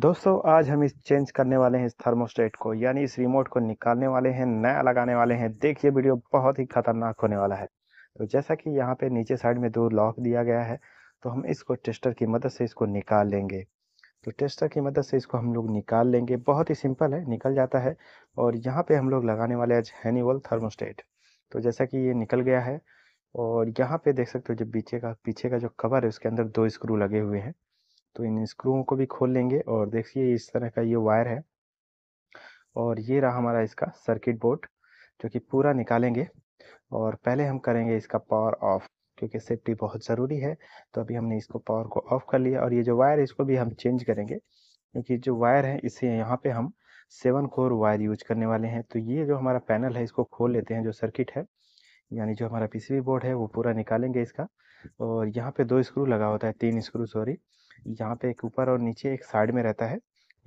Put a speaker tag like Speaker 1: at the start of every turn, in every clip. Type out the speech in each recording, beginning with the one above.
Speaker 1: दोस्तों आज हम इस चेंज करने वाले हैं इस थर्मोस्टेट को यानी इस रिमोट को निकालने वाले हैं नया लगाने वाले हैं देखिए वीडियो बहुत ही खतरनाक होने वाला है तो जैसा कि यहाँ पे नीचे साइड में दो लॉक दिया गया है तो हम इसको टेस्टर की मदद से इसको निकाल लेंगे तो टेस्टर की मदद से इसको हम लोग निकाल लेंगे बहुत ही सिंपल है निकल जाता है और यहाँ पर हम लोग लगाने वाले आज हैनीवल थर्मोस्टेट तो जैसा कि ये निकल गया है और यहाँ पे देख सकते हो जो पीछे का पीछे का जो कवर है उसके अंदर दो स्क्रू लगे हुए हैं तो इन स्क्रूओं को भी खोल लेंगे और देखिए इस तरह का ये वायर है और ये रहा हमारा इसका सर्किट बोर्ड जो कि पूरा निकालेंगे और पहले हम करेंगे इसका पावर ऑफ क्योंकि सेफ्टी बहुत ज़रूरी है तो अभी हमने इसको पावर को ऑफ कर लिया और ये जो वायर है इसको भी हम चेंज करेंगे क्योंकि जो वायर है इसे यहाँ पे हम सेवन कोर वायर यूज करने वाले हैं तो ये जो हमारा पैनल है इसको खोल लेते हैं जो सर्किट है यानी जो हमारा पीसीबी बोर्ड है वो पूरा निकालेंगे इसका और यहाँ पे दो स्क्रू लगा होता है तीन स्क्रू सॉरी यहाँ पे एक ऊपर और नीचे एक साइड में रहता है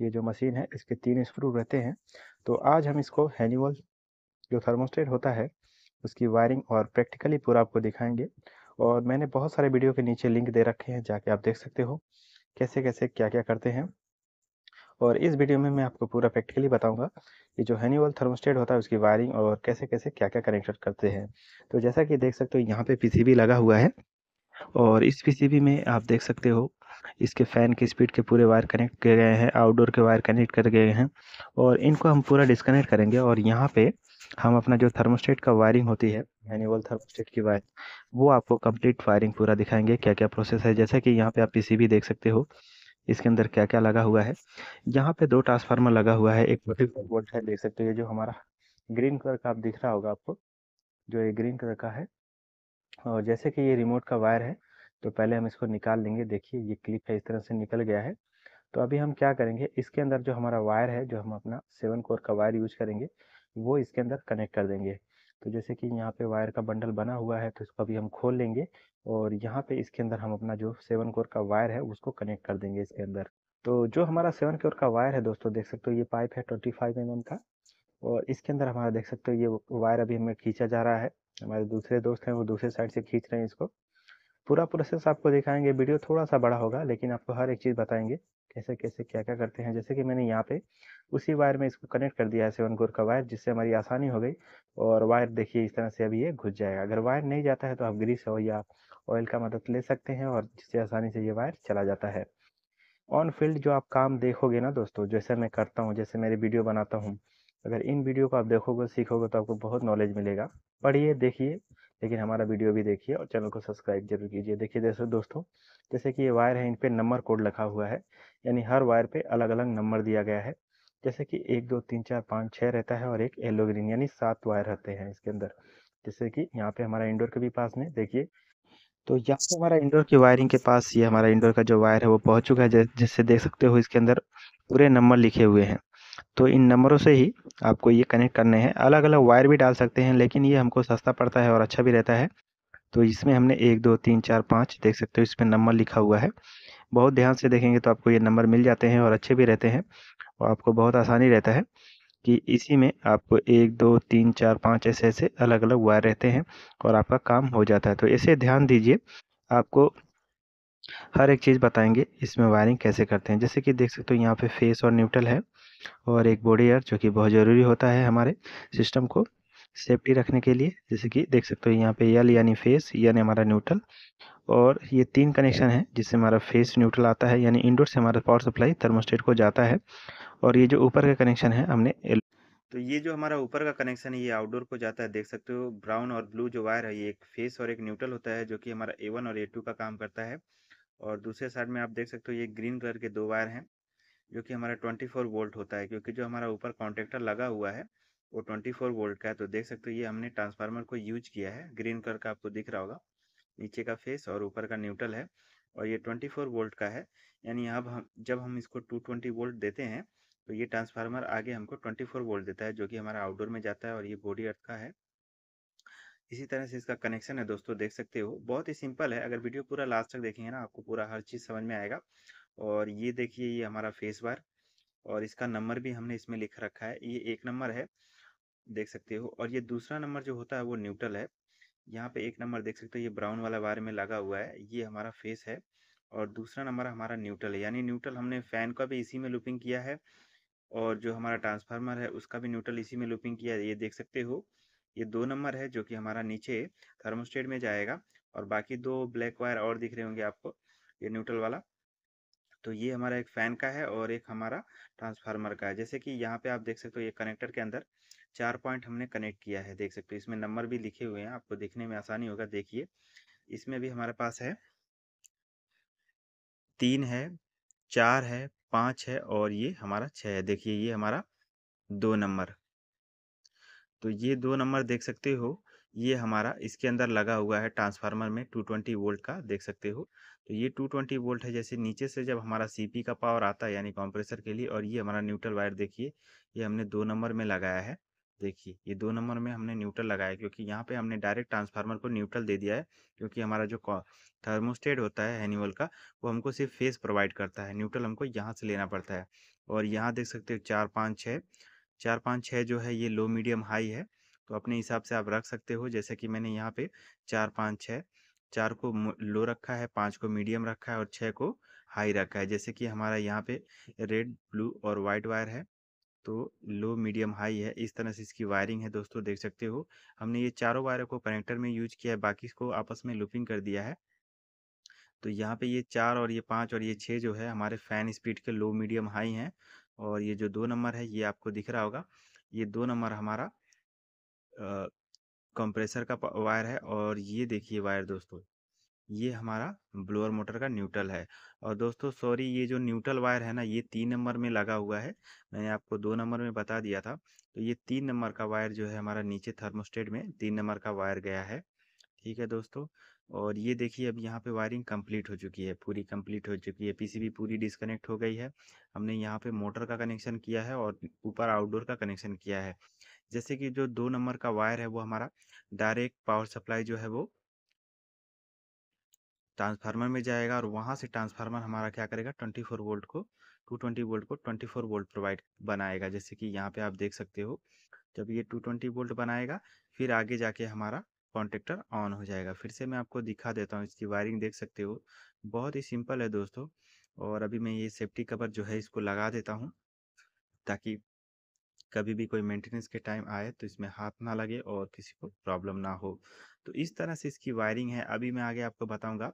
Speaker 1: ये जो मशीन है इसके तीन स्क्रू रहते हैं तो आज हम इसको हैनीवल जो थर्मोस्टेट होता है उसकी वायरिंग और प्रैक्टिकली पूरा आपको दिखाएंगे और मैंने बहुत सारे वीडियो के नीचे लिंक दे रखे हैं जाके आप देख सकते हो कैसे कैसे क्या क्या करते हैं और इस वीडियो में मैं आपको पूरा प्रैक्टिकली बताऊंगा कि जो हैनीवल थर्मोस्टेट होता है उसकी वायरिंग और कैसे कैसे क्या क्या कनेक्शन करते हैं तो जैसा कि देख सकते हो यहाँ पे पीसीबी लगा हुआ है और इस पीसीबी में आप देख सकते हो इसके फ़ैन की स्पीड के पूरे वायर कनेक्ट किए गए हैं आउटडोर के वायर कनेक्ट कर गए हैं और इनको हम पूरा डिस्कनेक्ट करेंगे और यहाँ पे हम अपना जो थर्मोस्टेट का वायरिंग होती है मैनुअल थर्मोस्टेट की वायर वो आपको कंप्लीट वायरिंग पूरा दिखाएंगे क्या क्या प्रोसेस है जैसा कि यहाँ पे आप पीसीबी देख सकते हो इसके अंदर क्या क्या लगा हुआ है यहाँ पे दो ट्रांसफार्मर लगा हुआ है एक फोर्टी वोल्ट है देख सकते हो जो हमारा ग्रीन कलर का आप दिख रहा होगा आपको जो ये ग्रीन कलर का है और जैसे कि ये रिमोट का वायर है तो पहले हम इसको निकाल लेंगे देखिए ये क्लिप है इस तरह से निकल गया है तो अभी हम क्या करेंगे इसके अंदर जो हमारा वायर है जो हम अपना सेवन कोर का वायर यूज करेंगे वो इसके अंदर कनेक्ट कर देंगे तो जैसे कि यहाँ पे वायर का बंडल बना हुआ है तो इसको अभी हम खोल लेंगे और यहाँ पे इसके अंदर हम अपना जो सेवन कोर का वायर है उसको कनेक्ट कर देंगे इसके अंदर तो जो हमारा सेवन कोर का वायर है दोस्तों देख सकते हो ये पाइप है ट्वेंटी फाइव mm का और इसके अंदर हमारा देख सकते हो ये वायर अभी हमें खींचा जा रहा है हमारे दूसरे दोस्त हैं वो दूसरे साइड से खींच रहे हैं इसको पूरा प्रोसेस आपको दिखाएंगे वीडियो थोड़ा सा बड़ा होगा लेकिन आपको हर एक चीज़ बताएंगे कैसे कैसे क्या क्या करते हैं जैसे कि मैंने यहाँ पे उसी वायर में इसको कनेक्ट कर दिया है सेवन कोर का वायर जिससे हमारी आसानी हो गई और वायर देखिए इस तरह से अभी ये घुस जाएगा अगर वायर नहीं जाता है तो आप ग्रीस हो या ऑयल का मदद ले सकते हैं और जिससे आसानी से ये वायर चला जाता है ऑन फील्ड जो आप काम देखोगे ना दोस्तों जैसे मैं करता हूँ जैसे मेरे वीडियो बनाता हूँ अगर इन वीडियो को आप देखोगे सीखोगे तो आपको बहुत नॉलेज मिलेगा पढ़िए देखिए लेकिन हमारा वीडियो भी देखिए और चैनल को सब्सक्राइब जरूर कीजिए देखिए जैसे दोस्तों जैसे कि ये वायर है इन पर नंबर कोड लिखा हुआ है यानी हर वायर पे अलग अलग नंबर दिया गया है जैसे कि एक दो तीन चार पाँच छः रहता है और एक येलो ग्रीन यानी सात वायर रहते हैं इसके अंदर जैसे कि यहाँ पे हमारा इंडोर के भी पास में देखिए तो यहाँ पे हमारा इंडोर की वायरिंग के पास ये हमारा इंडोर का जो वायर है वो पहुँच चुका है जैसे देख सकते हो इसके अंदर पूरे नंबर लिखे हुए हैं तो इन नंबरों से ही आपको ये कनेक्ट करने हैं अलग अलग वायर भी डाल सकते हैं लेकिन ये हमको सस्ता पड़ता है और अच्छा भी रहता है तो इसमें हमने एक दो तीन चार पाँच देख सकते हो इसमें नंबर लिखा हुआ है बहुत ध्यान से देखेंगे तो आपको ये नंबर मिल जाते हैं और अच्छे भी रहते हैं और आपको बहुत आसानी रहता है कि इसी में आपको एक दो तीन चार पाँच ऐसे ऐसे अलग अलग वायर रहते हैं और आपका काम हो जाता है तो इसे ध्यान दीजिए आपको हर एक चीज़ बताएंगे इसमें वायरिंग कैसे करते हैं जैसे कि देख सकते हो यहाँ पे फेस और न्यूट्रल है और एक बॉडी एयर जो कि बहुत ज़रूरी होता है हमारे सिस्टम को सेफ्टी रखने के लिए जैसे कि देख सकते हो यहाँ पे यल यानी फेस यानी हमारा न्यूट्रल और ये तीन कनेक्शन है जिससे हमारा फेस न्यूट्रल आता है यानी इंडोर से हमारा पावर सप्लाई थर्मोस्टेट को जाता है और ये जो ऊपर का कनेक्शन है हमने तो ये जो हमारा ऊपर का कनेक्शन है ये आउटडोर को जाता है देख सकते हो ब्राउन और ब्लू जो वायर है ये एक फेस और एक न्यूट्रल होता है जो कि हमारा ए वन और ए टू का काम करता है और दूसरे साइड में आप देख सकते हो ये ग्रीन कलर के दो वायर हैं जो कि हमारा 24 वोल्ट होता है क्योंकि जो हमारा ऊपर कॉन्टेक्टर लगा हुआ है वो 24 वोल्ट का है तो देख सकते हो ये हमने ट्रांसफार्मर को यूज किया है ग्रीन कलर का आपको दिख रहा होगा नीचे का फेस और ऊपर का न्यूट्रल है और ये 24 वोल्ट का है यानी अब हम जब हम इसको 220 वोल्ट देते हैं तो ये ट्रांसफार्मर आगे हमको 24 वोल्ट देता है जो कि हमारा आउटडोर में जाता है और ये बॉडी अर्थ का है इसी तरह से इसका कनेक्शन है दोस्तों देख सकते हो बहुत ही सिंपल है अगर वीडियो पूरा लास्ट तक देखेंगे ना आपको पूरा हर चीज़ समझ में आएगा और ये देखिए ये हमारा फेस बार और इसका नंबर भी हमने इसमें लिख रखा है ये एक नंबर है देख सकते हो और ये दूसरा नंबर जो होता है वो न्यूट्रल है यहाँ पे एक नंबर देख सकते हो ये ब्राउन वाला वायर में लगा हुआ है ये हमारा फेस है और दूसरा नंबर हमारा न्यूट्रल है यानी न्यूट्रल हमने फ़ैन का भी इसी में लुपिंग किया है और जो हमारा ट्रांसफार्मर है उसका भी न्यूट्रल इसी में लुपिंग किया है ये देख सकते हो ये दो नंबर है जो कि हमारा नीचे थर्मोस्टेट में जाएगा और बाकी दो ब्लैक वायर और दिख रहे होंगे आपको ये न्यूट्रल वाला तो ये हमारा एक फ़ैन का है और एक हमारा ट्रांसफार्मर का है जैसे कि यहाँ पे आप देख सकते हो ये कनेक्टर के अंदर चार पॉइंट हमने कनेक्ट किया है देख सकते हो इसमें नंबर भी लिखे हुए हैं आपको देखने में आसानी होगा देखिए इसमें भी हमारे पास है तीन है चार है पाँच है और ये हमारा छः है देखिए ये हमारा दो नंबर तो ये दो नंबर देख सकते हो ये हमारा इसके अंदर लगा हुआ है ट्रांसफार्मर में 220 वोल्ट का देख सकते हो तो ये 220 वोल्ट है जैसे नीचे से जब हमारा सीपी का पावर आता है यानी कंप्रेसर के लिए और ये हमारा न्यूट्रल वायर देखिए ये हमने दो नंबर में लगाया है देखिए ये दो नंबर में हमने न्यूट्रल लगाया क्योंकि यहाँ पे हमने डायरेक्ट ट्रांसफार्मर को न्यूट्रल दे दिया है क्योंकि हमारा जो थर्मोस्टेट होता है एनुअल का वो हमको सिर्फ फेस प्रोवाइड करता है न्यूट्रल हमको यहाँ से लेना पड़ता है और यहाँ देख सकते हो चार पाँच छः चार पाँच छः जो है ये लो मीडियम हाई है तो अपने हिसाब से आप रख सकते हो जैसे कि मैंने यहाँ पे चार पाँच छः चार को लो रखा है पाँच को मीडियम रखा है और छः को हाई रखा है जैसे कि हमारा यहाँ पे रेड ब्लू और वाइट वायर है तो लो मीडियम हाई है इस तरह से इसकी वायरिंग है दोस्तों देख सकते हो हमने ये चारों वायर को कनेक्टर में यूज किया है बाकी इसको आपस में लुपिंग कर दिया है तो यहाँ पे ये चार और ये पाँच और ये छः जो है हमारे फैन स्पीड के लो मीडियम हाई हैं और ये जो दो नंबर है ये आपको दिख रहा होगा ये दो नंबर हमारा कंप्रेसर का वायर है और ये देखिए वायर दोस्तों ये हमारा ब्लोअर मोटर का न्यूट्रल है और दोस्तों सॉरी ये जो न्यूट्रल वायर है ना ये तीन नंबर में लगा हुआ है मैंने आपको दो नंबर में बता दिया था तो ये तीन नंबर का वायर जो है हमारा नीचे थर्मोस्टेट में तीन नंबर का वायर गया है ठीक है दोस्तों और ये देखिए अब यहाँ पे वायरिंग कंप्लीट हो चुकी है पूरी कंप्लीट हो चुकी है पीसीबी पूरी डिस्कनेक्ट हो गई है हमने यहाँ पे मोटर का कनेक्शन किया है और ऊपर आउटडोर का कनेक्शन किया है जैसे कि जो दो नंबर का वायर है वो हमारा डायरेक्ट पावर सप्लाई जो है वो ट्रांसफार्मर में जाएगा और वहाँ से ट्रांसफार्मर हमारा क्या करेगा ट्वेंटी फोर वोल्ट को टू ट्वेंटी वोल्ट को ट्वेंटी फोर वोल्ट प्रोवाइड बनाएगा जैसे कि यहाँ पे आप देख सकते हो जब ये टू ट्वेंटी वोल्ट बनाएगा फिर आगे जाके हमारा कॉन्टेक्टर ऑन हो जाएगा फिर से मैं आपको दिखा देता हूँ इसकी वायरिंग देख सकते हो बहुत ही सिंपल है दोस्तों और अभी मैं ये सेफ्टी कवर जो है इसको लगा देता हूँ ताकि कभी भी कोई मेंटेनेंस के टाइम आए तो इसमें हाथ ना लगे और किसी को प्रॉब्लम ना हो तो इस तरह से इसकी वायरिंग है अभी मैं आगे आपको बताऊंगा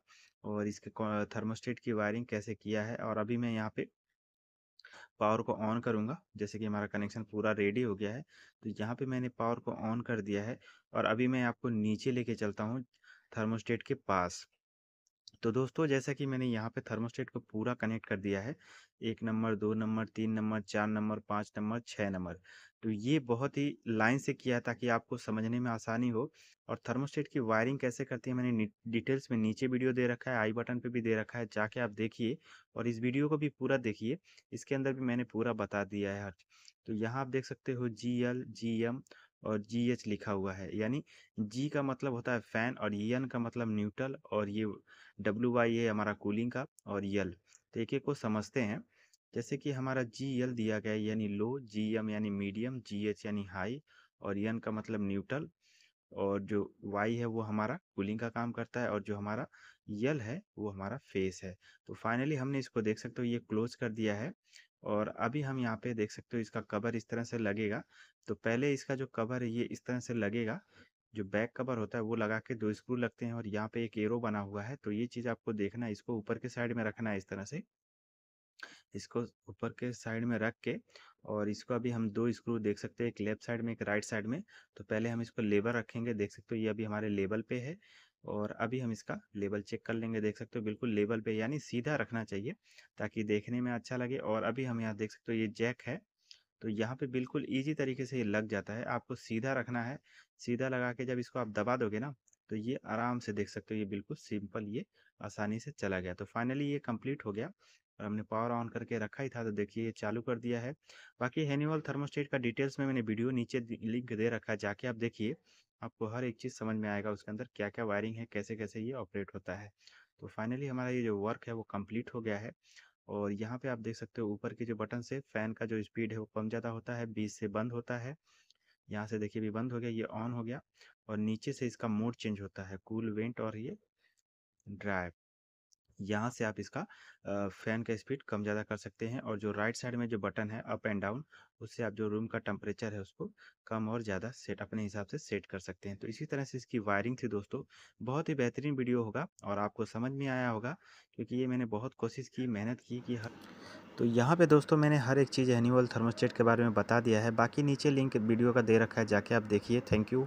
Speaker 1: और इसके थर्मोस्टेट की वायरिंग कैसे किया है और अभी मैं यहाँ पे पावर को ऑन करूँगा जैसे कि हमारा कनेक्शन पूरा रेडी हो गया है तो यहाँ पे मैंने पावर को ऑन कर दिया है और अभी मैं आपको नीचे लेके चलता हूँ थर्मोस्टेट के पास तो दोस्तों जैसा कि मैंने यहाँ पे थर्मोस्टेट को पूरा कनेक्ट कर दिया है एक नंबर दो नंबर तीन नंबर चार नंबर पाँच नंबर छः नंबर तो ये बहुत ही लाइन से किया है ताकि आपको समझने में आसानी हो और थर्मोस्टेट की वायरिंग कैसे करती है मैंने डिटेल्स में नीचे वीडियो दे रखा है आई बटन पे भी दे रखा है जाके आप देखिए और इस वीडियो को भी पूरा देखिए इसके अंदर भी मैंने पूरा बता दिया है हर तो यहाँ आप देख सकते हो जी एल जी एम और जी एच लिखा हुआ है यानी जी का मतलब होता है फैन और एन का मतलब न्यूट्रल और ये डब्ल्यू वाई है हमारा कूलिंग का और यल तो एक एक को समझते हैं जैसे कि हमारा जी एल दिया गया है यानी लो जी एम यानी मीडियम जी एच यानी हाई और एन का मतलब न्यूट्रल और जो वाई है वो हमारा कूलिंग का काम करता है और जो हमारा यल है वो हमारा फेस है तो फाइनली हमने इसको देख सकते हो ये क्लोज कर दिया है और अभी हम यहाँ पे देख सकते हो इसका कवर इस तरह से लगेगा तो पहले इसका जो कवर है ये इस तरह से लगेगा जो बैक कवर होता है वो लगा के दो स्क्रू लगते हैं और यहाँ पे एक एरो बना हुआ है तो ये चीज़ आपको देखना है इसको ऊपर के साइड में रखना है इस तरह से इसको ऊपर के साइड में रख के और इसको अभी हम दो स्क्रू देख सकते हैं एक लेफ्ट साइड में एक राइट साइड में तो पहले हम इसको लेबल रखेंगे देख सकते हो ये अभी हमारे लेबल पे है और अभी हम इसका लेबल चेक कर लेंगे देख सकते हो बिल्कुल लेबल पे यानी सीधा रखना चाहिए ताकि देखने में अच्छा लगे और अभी हम यहाँ देख सकते हो ये जैक है तो यहाँ पे बिल्कुल इजी तरीके से ये लग जाता है आपको सीधा रखना है सीधा लगा के जब इसको आप दबा दोगे ना तो ये आराम से देख सकते हो ये बिल्कुल सिंपल ये आसानी से चला गया तो फाइनली ये कंप्लीट हो गया और हमने पावर ऑन करके रखा ही था तो देखिए ये चालू कर दिया है बाकी हैनिवल थर्मोस्टेट का डिटेल्स में मैंने वीडियो नीचे लिंक दे रखा है जाके आप देखिए आपको हर एक चीज़ समझ में आएगा उसके अंदर क्या क्या वायरिंग है कैसे कैसे ये ऑपरेट होता है तो फाइनली हमारा ये जो वर्क है वो कम्प्लीट हो गया है और यहाँ पर आप देख सकते हो ऊपर के जो बटन से फ़ैन का जो स्पीड है वो कम ज़्यादा होता है बीस से बंद होता है यहाँ से देखिए भी बंद हो गया ये ऑन हो गया और नीचे से इसका मोड चेंज होता है कूल वेंट और ये ड्राइव यहाँ से आप इसका फ़ैन का स्पीड कम ज़्यादा कर सकते हैं और जो राइट साइड में जो बटन है अप एंड डाउन उससे आप जो रूम का टेम्परेचर है उसको कम और ज़्यादा सेट अपने हिसाब से सेट कर सकते हैं तो इसी तरह से इसकी वायरिंग थी दोस्तों बहुत ही बेहतरीन वीडियो होगा और आपको समझ में आया होगा क्योंकि ये मैंने बहुत कोशिश की मेहनत की कि हर तो यहाँ पे दोस्तों मैंने हर एक चीज़ एनिवल थर्मोस्टेट के बारे में बता दिया है बाकी नीचे लिंक वीडियो का दे रखा है जाके आप देखिए थैंक यू